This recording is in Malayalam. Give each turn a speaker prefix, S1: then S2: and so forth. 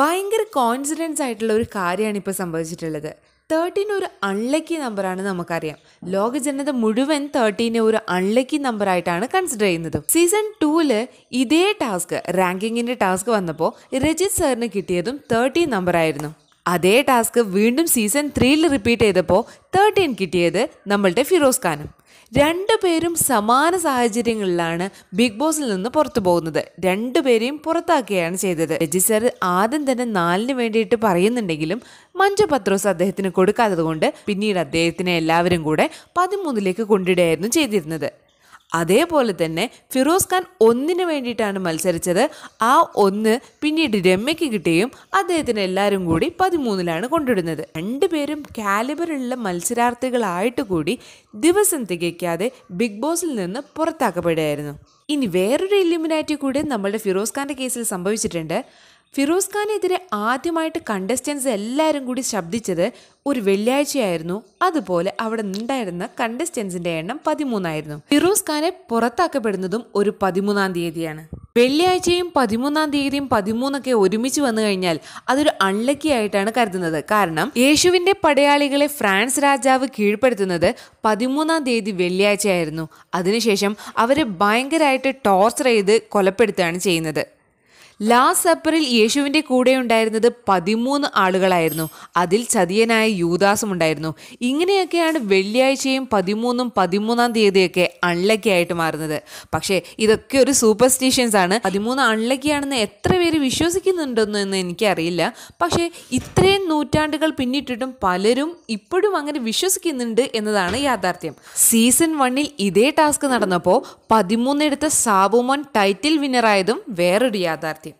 S1: ഭയങ്കര കോൺഫിഡൻസ് ആയിട്ടുള്ള ഒരു കാര്യമാണ് ഇപ്പോൾ സംഭവിച്ചിട്ടുള്ളത് തേർട്ടീൻ ഒരു അൺലക്കി നമ്പറാണ് നമുക്കറിയാം ലോക ജനത മുഴുവൻ തേർട്ടീനെ ഒരു അൺലക്കി നമ്പറായിട്ടാണ് കൺസിഡർ ചെയ്യുന്നത് സീസൺ ടൂവിൽ ഇതേ ടാസ്ക് റാങ്കിങ്ങിന്റെ ടാസ്ക് വന്നപ്പോൾ രജിത് സാറിന് കിട്ടിയതും തേർട്ടീൻ നമ്പറായിരുന്നു അതേ ടാസ്ക് വീണ്ടും സീസൺ ത്രീയിൽ റിപ്പീറ്റ് ചെയ്തപ്പോൾ തേർട്ടീൻ കിട്ടിയത് നമ്മളുടെ ഫിറോസ് ഖാനും രണ്ടു പേരും സമാന സാഹചര്യങ്ങളിലാണ് ബിഗ് ബോസിൽ നിന്ന് പുറത്തു പോകുന്നത് രണ്ടുപേരെയും പുറത്താക്കുകയാണ് ചെയ്തത് രജിസ്റ്റർ ആദ്യം തന്നെ നാലിന് വേണ്ടിയിട്ട് പറയുന്നുണ്ടെങ്കിലും മഞ്ജു പത്രോസ് അദ്ദേഹത്തിന് കൊടുക്കാത്തത് കൊണ്ട് പിന്നീട് അദ്ദേഹത്തിനെ എല്ലാവരും കൂടെ പതിമൂന്നിലേക്ക് കൊണ്ടിടുകയായിരുന്നു ചെയ്തിരുന്നത് അതേപോലെ തന്നെ ഫിറോസ് ഖാൻ ഒന്നിന് വേണ്ടിയിട്ടാണ് മത്സരിച്ചത് ആ ഒന്ന് പിന്നീട് രമ്യയ്ക്ക് കിട്ടുകയും അദ്ദേഹത്തിന് എല്ലാവരും കൂടി പതിമൂന്നിലാണ് കൊണ്ടിടുന്നത് രണ്ടുപേരും കാലിബറുള്ള മത്സരാർത്ഥികളായിട്ട് കൂടി ദിവസം തികയ്ക്കാതെ ബിഗ് ബോസിൽ നിന്ന് പുറത്താക്കപ്പെടുകയായിരുന്നു ഇനി വേറൊരു എലിമിനാറ്റി കൂടി നമ്മുടെ ഫിറോസ് ഖാൻ്റെ കേസിൽ സംഭവിച്ചിട്ടുണ്ട് ഫിറോസ് ഖാനെതിരെ ആദ്യമായിട്ട് കണ്ടസ്റ്റൻസ് എല്ലാവരും കൂടി ശബ്ദിച്ചത് ഒരു വെള്ളിയാഴ്ചയായിരുന്നു അതുപോലെ അവിടെ ഉണ്ടായിരുന്ന കണ്ടസ്റ്റൻസിന്റെ എണ്ണം പതിമൂന്നായിരുന്നു ഫിറോസ് ഖാനെ പുറത്താക്കപ്പെടുന്നതും ഒരു പതിമൂന്നാം തീയതിയാണ് വെള്ളിയാഴ്ചയും പതിമൂന്നാം തീയതിയും പതിമൂന്നൊക്കെ ഒരുമിച്ച് വന്നു കഴിഞ്ഞാൽ അതൊരു അൺലക്കി ആയിട്ടാണ് കരുതുന്നത് കാരണം യേശുവിന്റെ പടയാളികളെ ഫ്രാൻസ് രാജാവ് കീഴ്പ്പെടുത്തുന്നത് പതിമൂന്നാം തീയതി വെള്ളിയാഴ്ചയായിരുന്നു അതിനുശേഷം അവരെ ഭയങ്കരമായിട്ട് ടോർച്ചർ ചെയ്ത് കൊലപ്പെടുത്തുകയാണ് ചെയ്യുന്നത് ലാസ്റ്റ് സപ്പറിൽ യേശുവിൻ്റെ കൂടെ ഉണ്ടായിരുന്നത് പതിമൂന്ന് ആളുകളായിരുന്നു അതിൽ ചതിയനായ യൂദാസും ഉണ്ടായിരുന്നു ഇങ്ങനെയൊക്കെയാണ് വെള്ളിയാഴ്ചയും പതിമൂന്നും പതിമൂന്നാം തീയതിയൊക്കെ അൺലക്കി ആയിട്ട് മാറുന്നത് പക്ഷേ ഇതൊക്കെ ഒരു സൂപ്പർസ്റ്റിഷ്യൻസ് ആണ് പതിമൂന്ന് അൺലക്കിയാണെന്ന് എത്ര പേര് വിശ്വസിക്കുന്നുണ്ടെന്ന് എനിക്കറിയില്ല പക്ഷേ ഇത്രയും നൂറ്റാണ്ടുകൾ പിന്നിട്ടിട്ടും പലരും ഇപ്പോഴും അങ്ങനെ വിശ്വസിക്കുന്നുണ്ട് എന്നതാണ് യാഥാർത്ഥ്യം സീസൺ വണ്ണിൽ ഇതേ ടാസ്ക് നടന്നപ്പോൾ പതിമൂന്നെടുത്ത സാബുമോൻ ടൈറ്റിൽ വിന്നറായതും വേറൊരു യാഥാർത്ഥ്യം